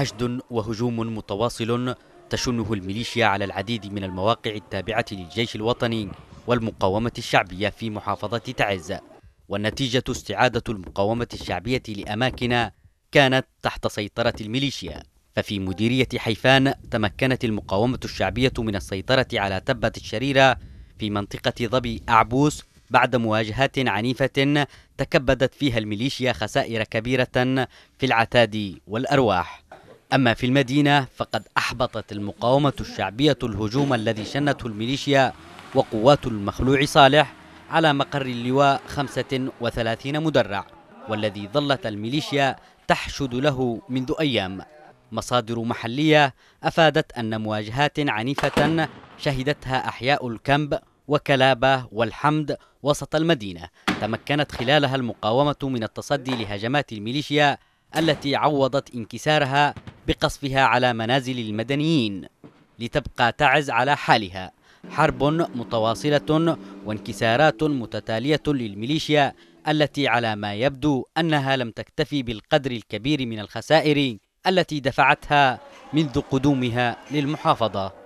حشد وهجوم متواصل تشنه الميليشيا على العديد من المواقع التابعة للجيش الوطني والمقاومة الشعبية في محافظة تعز والنتيجة استعادة المقاومة الشعبية لأماكن كانت تحت سيطرة الميليشيا ففي مديرية حيفان تمكنت المقاومة الشعبية من السيطرة على تبة الشريرة في منطقة ظبي أعبوس بعد مواجهات عنيفة تكبدت فيها الميليشيا خسائر كبيرة في العتاد والأرواح أما في المدينة فقد أحبطت المقاومة الشعبية الهجوم الذي شنته الميليشيا وقوات المخلوع صالح على مقر اللواء 35 مدرع والذي ظلت الميليشيا تحشد له منذ أيام مصادر محلية أفادت أن مواجهات عنيفة شهدتها أحياء الكمب وكلابة والحمد وسط المدينة تمكنت خلالها المقاومة من التصدي لهجمات الميليشيا التي عوضت انكسارها بقصفها على منازل المدنيين لتبقى تعز على حالها حرب متواصلة وانكسارات متتالية للميليشيا التي على ما يبدو أنها لم تكتفي بالقدر الكبير من الخسائر التي دفعتها منذ قدومها للمحافظة